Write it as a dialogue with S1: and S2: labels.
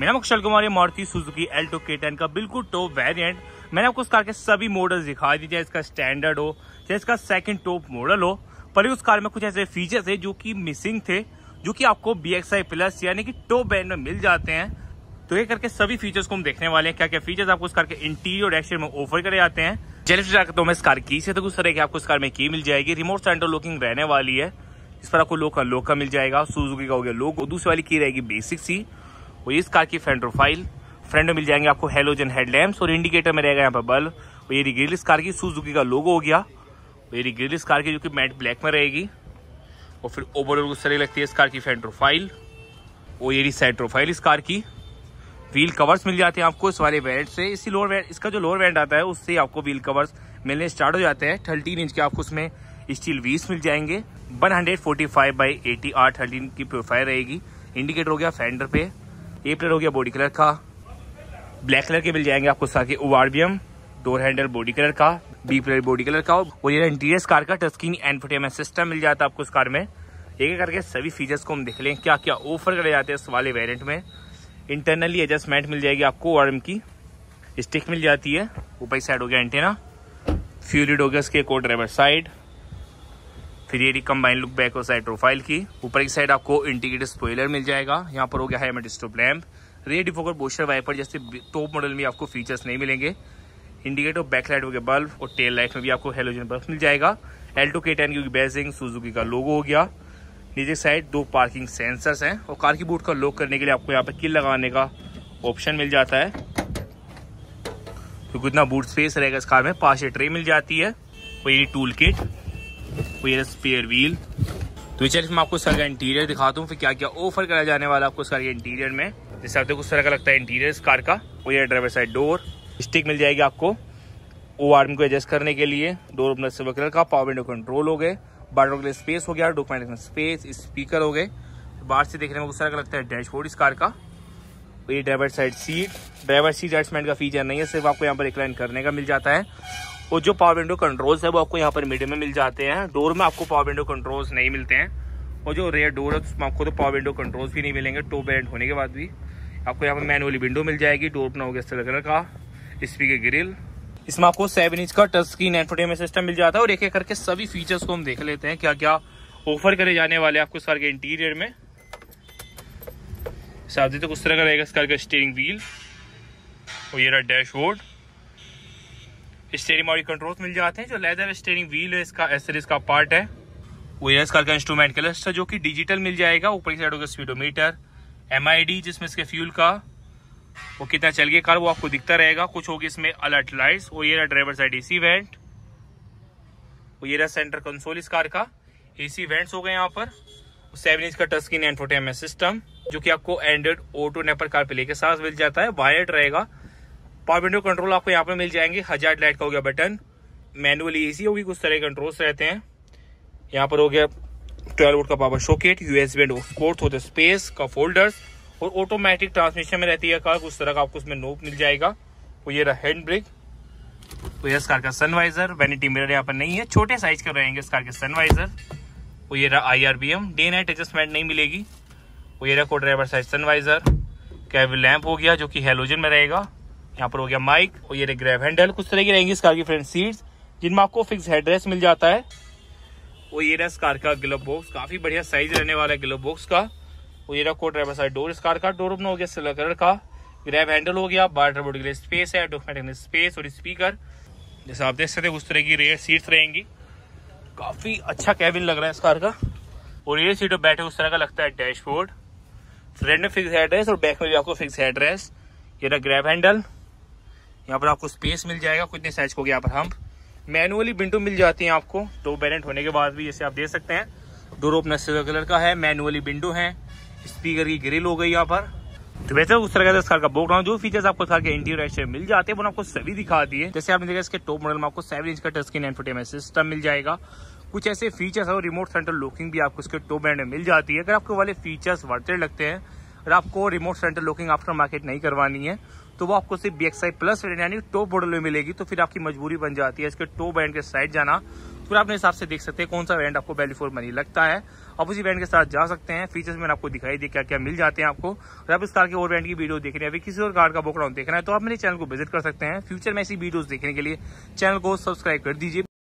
S1: मेरा नाम Akshal Kumar Maruti Suzuki Alto K ten का बिल्कुल टॉप वेरिएंट मैंने आपको उस कार के सभी मॉडल्स दिखा दी चाहे इसका स्टैंडर्ड हो चाहे इसका सेकंड टॉप मॉडल हो पर उस कार में कुछ ऐसे फीचर्स है जो कि मिसिंग थे जो कि आपको बी प्लस यानी कि टॉप ब्रांड में मिल जाते हैं तो ये करके सभी फीचर्स को हम देखने वाले हैं क्या क्या फीचर्स आपको उस कार के इंटीरियर एक्सटीरियर में ऑफर करे जाते हैं जैसे जाकर तो मैं इस कार की से तो कुछ तरह की आपको इस कार में की मिल जाएगी रिमोट सेंटर लुकिंग रहने वाली है इस पर आपको लोका लोका मिल जाएगा सुजुकी का हो गया लोक दूसरी वाली की रहेगी बेसिक सी वो इस कार की फ्रंट प्रोफाइल फ्रंट में मिल जाएंगे आपको हेलोजन हेडलैम्प और इंडिकेटर में रहेगा यहाँ पर बल्ब और ये रिग्रिल इस कार की सुजुकी का लोगो हो गया और ये रिग्रिल इस कार की जो कि मैट ब्लैक में रहेगी और फिर ओवरऑल को सही लगती है इस कार की फ्रंट प्रोफाइल और ये साइड प्रोफाइल इस कार की व्हील कवर्स मिल जाते हैं आपको इस वाले वेरियंट से इसी लोअर वेरियंट इसका जो लोअर वेरियंट आता है उससे आपको व्हील कवर्स मिलने स्टार्ट हो जाते हैं थर्टीन इंच के आपको उसमें स्टील व्हील्स मिल जाएंगे 145 hundred forty five by eighty R thirteen की प्रोफाइल रहेगी इंडिकेटर हो गया फेंडर पे ये प्लेयर हो गया बॉडी कलर का ब्लैक कलर के मिल जाएंगे आपको सारे ओवारबियम डोर हैंडल बॉडी कलर का बी प्लेयर बॉडी कलर का और ये इंटीरियर कार का टस्किन एंड सिस्टम मिल जाता है आपको इस कार में एक एक करके सभी फीचर्स को हम देख लें क्या क्या ऑफर करे जाते हैं इस वाले वेरियंट में इंटरनली एडजस्टमेंट मिल जाएगी आपको आर्म की स्टिक मिल जाती है ऊपर साइड हो गया एंटेना फ्यूलिड हो गया इसके को ड्राइवर साइड फिर ये रही कंबाइन लुक बैक और साइड प्रोफाइल की ऊपर की साइड आपको इंटीग्रेटेड स्पॉइलर मिल जाएगा यहाँ पर हो गया है डिस्टोप लैम्प रेड डिफोकर बोशर वाइपर जैसे टॉप मॉडल में आपको फीचर्स नहीं मिलेंगे इंडिकेटर बैकलाइट हो गया बल्ब और टेल लाइट में भी आपको हेलोजन बल्ब मिल जाएगा टू के टेन की बेजिंग सुजुकी का लोगो हो गया नीचे साइड दो पार्किंग सेंसर्स हैं और कार की बूट का लॉक करने के लिए आपको यहाँ पर किल लगाने का ऑप्शन मिल जाता है क्योंकि तो इतना बूट स्पेस रहेगा इस कार में पास ट्रे मिल जाती है और ये टूल किट आपको तो ये स्पेयर व्हील तो चलिए मैं आपको का इंटीरियर दिखा दूँ फिर क्या क्या ऑफर करा जाने वाला आपको के इंटीरियर में जैसे आप देखो उस तरह का लगता है इंटीरियर इस कार का वो ये ड्राइवर साइड डोर स्टिक मिल जाएगी आपको ओ आर्म को एडजस्ट करने के लिए डोर ओपनर से कलर का पावर विंडो कंट्रोल हो गए बाटर के लिए स्पेस हो गया डॉक्यूमेंट स्पेस स्पीकर हो गए बाहर से देखने में उस तरह का लगता है डैशबोर्ड इस कार का ये driver side seat driver seat adjustment का फीचर नहीं है सिर्फ आपको यहाँ पर एक लाइन करने का मिल जाता है और जो पावर विंडो कंट्रोल्स है वो आपको यहाँ पर मीडियम में मिल जाते हैं डोर में आपको पावर विंडो कंट्रोल्स नहीं मिलते हैं और जो रेयर डोर है उसमें आपको तो पावर विंडो कंट्रोल्स भी नहीं मिलेंगे टॉप एंड होने के बाद भी आपको यहाँ पर मैनुअली विंडो मिल जाएगी डोर अपना हो गया सिल्वर का स्पीकर ग्रिल इसमें आपको सेवन इंच का टच स्क्रीन एंटरटेनमेंट सिस्टम मिल जाता है और एक एक करके सभी फीचर्स को हम देख लेते हैं क्या क्या ऑफर करे जाने वाले आपको इस कार के इंटीरियर में साथ ही तो उस तरह का रहेगा इस कार का स्टीयरिंग व्हील और ये रहा डैशबोर्ड स्टेयरिंग और कंट्रोल्स मिल जाते हैं जो लेदर स्टेयरिंग व्हील है इसका एसरीज का पार्ट है वो है का इंस्ट्रूमेंट क्लस्टर जो कि डिजिटल मिल जाएगा ऊपर की साइड होगा स्पीडोमीटर एम जिसमें इसके फ्यूल का वो कितना चल गया कार वो आपको दिखता रहेगा कुछ होगी इसमें अलर्ट लाइट्स वो ये रहा ड्राइवर साइड एसी वेंट वो ये रहा सेंटर कंसोल इस कार का एसी वेंट्स हो गए यहाँ पर सेवन इंच का टच स्क्रीन एंड फोटे सिस्टम जो कि आपको एंड्रॉइड ओ टू नेपर कार पे लेके साथ मिल जाता है वायर्ड रहेगा पावर विंडो कंट्रोल आपको यहाँ पर मिल जाएंगे हजार लाइट का हो गया बटन मैनुअली इजी होगी कुछ तरह के कंट्रोल्स रहते हैं यहाँ पर हो गया ट्वेल्व का power socket USB and fourth होते स्पेस का फोल्डर्स और ऑटोमेटिक ट्रांसमिशन में रहती है कार उस तरह का आपको उसमें नोप मिल जाएगा वो तो ये रहा हैंड ब्रेक वो ये कार का सनवाइजर वैनिटी मिरर यहाँ पर नहीं है छोटे साइज का रहेंगे इस कार के सनवाइजर वो तो ये रहा I R V M day night adjustment नहीं मिलेगी वो तो ये रहा को driver side sun visor cabin lamp हो गया जो कि हेलोजन में रहेगा यहाँ पर हो गया माइक और ये ग्रैब हैंडल कुछ तरह की रहेंगी इस कार की फ्रंट सीट्स जिनमें आपको फिक्स हेडरेस्ट मिल जाता है और ये रहा इस कार का ग्लोब बॉक्स काफी बढ़िया साइज रहने वाला है ग्लोब बॉक्स का और ये रहा को ड्राइवर साइड डोर इस कार का डोर ओपन हो गया सिल्वर कलर का ग्रैब हैंडल हो गया बार ड्राइवर के लिए स्पेस है डॉक्यूमेंट स्पेस और स्पीकर जैसे आप देख सकते उस तरह की रेयर सीट्स रहेंगी काफ़ी अच्छा कैबिन लग रहा है इस कार का और रेयर सीट पर बैठे उस तरह का लगता है डैशबोर्ड फ्रंट में फिक्स हेड और बैक में भी आपको फिक्स हेड ये रहा ग्रैब हैंडल यहाँ पर आपको स्पेस मिल जाएगा कितने साइज को यहाँ पर हम मैनुअली विंडो मिल जाती है आपको दो बैलेंट होने के बाद भी जैसे आप देख सकते हैं डोर ओपनर सिल्वर कलर का है मैनुअली विंडो है स्पीकर की ग्रिल हो गई यहाँ पर तो वैसे उस तरह का का बोल रहा हूँ जो फीचर्स आपको के इंटीरियर एक्सटीरियर मिल जाते हैं वो आपको सभी दिखा दिए जैसे आपने देखा इसके टॉप मॉडल में आपको सेवन इंच का टच स्क्रीन सिस्टम मिल जाएगा कुछ ऐसे फीचर्स और रिमोट सेंटर लुकिंग भी आपको इसके टॉप एंड में मिल जाती है अगर आपको वाले फीचर्स वर्ते लगते हैं अगर आपको remote central locking aftermarket नहीं करवानी है तो वो आपको सिर्फ बी एक्स आई प्लस यानी टॉप मॉडल में मिलेगी तो फिर आपकी मजबूरी बन जाती है इसके टॉप बैंड के साइड जाना तो फिर आपने हिसाब से देख सकते हैं कौन सा बैंड आपको वैल्यू फॉर मनी लगता है आप उसी बैंड के साथ जा सकते हैं फीचर्स मैंने आपको दिखाई दे क्या क्या मिल जाते हैं आपको अगर आप इस कार के और बैंड की वीडियो देख रहे हैं अभी किसी और कार का बोकडाउन देखना है तो आप मेरे चैनल को विजिट कर सकते हैं फ्यूचर में ऐसी वीडियोज देखने के लिए चैनल को सब्सक्राइब कर दीजिए